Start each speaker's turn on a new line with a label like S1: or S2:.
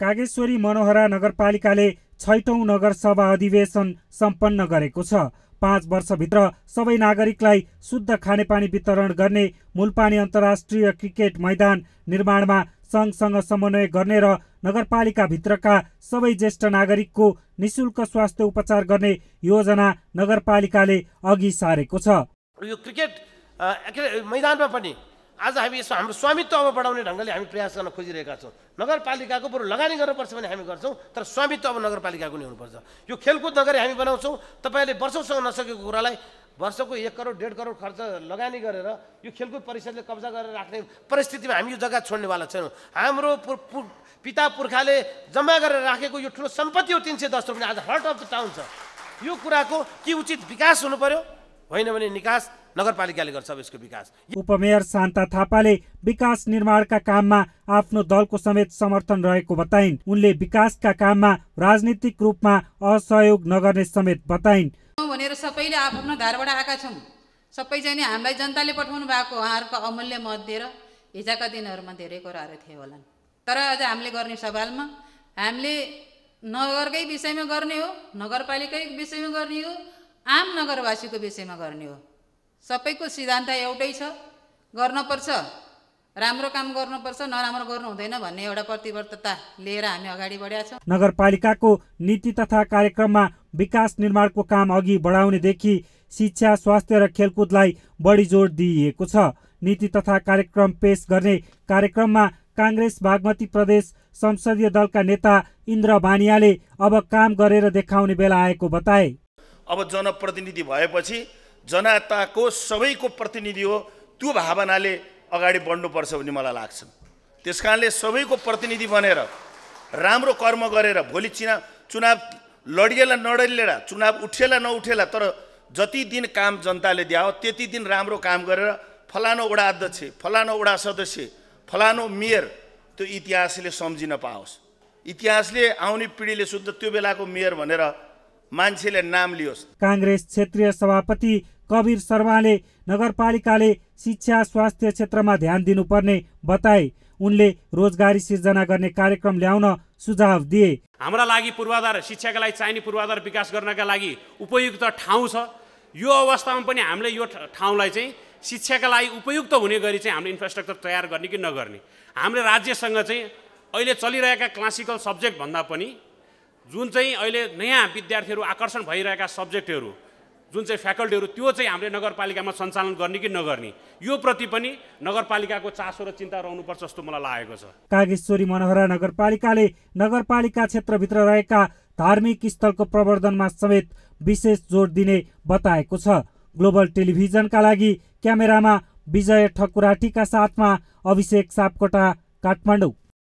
S1: कागेश्वरी मनोहरा नगरपालिकाले छैटौँ नगरसभा अधिवेशन सम्पन्न गरेको छ पाँच वर्षभित्र सबै नागरिकलाई शुद्ध खानेपानी वितरण गर्ने मूलपानी अन्तर्राष्ट्रिय क्रिकेट मैदान निर्माणमा सङ्घसँग समन्वय गर्ने र नगरपालिकाभित्रका सबै ज्येष्ठ नागरिकको निशुल्क स्वास्थ्य उपचार गर्ने योजना नगरपालिकाले अघि सारेको छ
S2: यो क्रिकेट मैदानमा पनि आज हामी यसो हाम्रो स्वामित्व अब बढाउने ढङ्गले हामी प्रयास गर्न खोजिरहेका छौँ नगरपालिकाको बरु लगानी गर्नुपर्छ भने हामी गर्छौँ तर स्वामित्व अब नगरपालिकाको नै हुनुपर्छ यो खेलकुद नगरी हामी बनाउँछौँ तपाईँले वर्षौँसँग नसकेको कुरालाई वर्षको एक करोड डेढ करोड खर्च लगानी गरेर यो खेलकुद परिषदले कब्जा गरेर राख्ने परिस्थितिमा हामी यो जग्गा छोड्नेवाला छैनौँ हाम्रो पिता पुर्खाले जम्मा गरेर राखेको यो ठुलो सम्पत्ति हो तिन सय दस रुपियाँ आज हर्ट अफ द टाउन छ यो कुराको के उचित विकास हुनु पऱ्यो होइन भने निकास नगरपालिकाले गर्छ अब यसको विकास
S1: उपमेयर शान्ता थापाले विकास निर्माणका काममा आफ्नो दलको समेत समर्थन रहेको बताइन् उनले विकासका काममा राजनीतिक रूपमा असहयोग नगर्ने समेत बताइन्
S3: भनेर सबैले आफ्नो घरबाट आएका छौँ सबैजना हामीलाई जनताले पठाउनु भएको उहाँहरूको अमूल्य मत दिएर हिजोका दिनहरूमा धेरै कुराहरू थिए होला तर आज हामीले गर्ने सवालमा हामीले नगरकै विषयमा गर्ने हो नगरपालिकाकै विषयमा गर्ने हो आम नगरवासीको विषयमा गर्ने हो सबैको सिद्धान्त एउटै छ गर्नपर्छ राम्रो काम गर्नुपर्छ नराम्रो गर्नु हुँदैन भन्ने एउटा प्रतिबद्धता लिएर हामी अगाडि बढेका छौँ
S1: नगरपालिकाको नीति तथा कार्यक्रममा विकास निर्माणको काम अघि बढाउनेदेखि शिक्षा स्वास्थ्य र खेलकुदलाई बढी जोड दिइएको छ नीति तथा कार्यक्रम पेश गर्ने कार्यक्रममा काङ्ग्रेस बागमती प्रदेश संसदीय दलका नेता इन्द्र बानियाले अब काम गरेर देखाउने बेला आएको बताए
S4: अब जनप्रतिनिधि भएपछि जनताको सबैको प्रतिनिधि हो त्यो भावनाले अगाडि बढ्नुपर्छ भन्ने मलाई लाग्छ त्यस कारणले सबैको प्रतिनिधि बनेर राम्रो कर्म गरेर भोलि चिना चुनाव लडिएला नडलिएर चुनाव उठेला नउठेला तर जति दिन काम जनताले दियो त्यति दिन राम्रो काम गरेर फलानो वडा अध्यक्ष फलानो वडा सदस्य फलानो मेयर त्यो इतिहासले सम्झिन पाओस् इतिहासले आउने पिँढीले शुद्ध त्यो बेलाको मेयर भनेर मान्छेले नाम लियोस्
S1: काङ्ग्रेस क्षेत्रीय सभापति कवीर शर्माले नगरपालिकाले शिक्षा स्वास्थ्य क्षेत्रमा ध्यान दिनुपर्ने बताए उनले रोजगारी सिर्जना गर्ने कार्यक्रम ल्याउन सुझाव दिए
S5: हाम्रा लागि पूर्वाधार शिक्षाका लागि चाहिने पूर्वाधार विकास गर्नका लागि उपयुक्त ठाउँ छ यो अवस्थामा पनि हामीले यो ठाउँलाई चाहिँ शिक्षाका लागि उपयुक्त हुने गरी चाहिँ हामीले इन्फ्रास्ट्रक्चर तयार गर्ने कि नगर्ने हाम्रो राज्यसँग चाहिँ अहिले चलिरहेका क्लासिकल सब्जेक्टभन्दा पनि जुन चाहिँ अहिले नयाँ विद्यार्थीहरू आकर्षण भइरहेका सब्जेक्टहरू जुन चाहिँ फ्याकल्टीहरू त्यो चाहिँ हामीले नगरपालिकामा सञ्चालन गर्ने कि नगर्ने यो प्रति पनि नगरपालिकाको चासो र चिन्ता रहनुपर्छ जस्तो मलाई लागेको छ
S1: कागेश्वरी मनोहरा नगरपालिकाले नगरपालिका क्षेत्रभित्र रहेका धार्मिक स्थलको प्रवर्धनमा समेत विशेष जोड दिने बताएको छ ग्लोबल टेलिभिजनका लागि क्यामेरामा विजय ठकुराटीका साथमा अभिषेक सापकोटा काठमाडौँ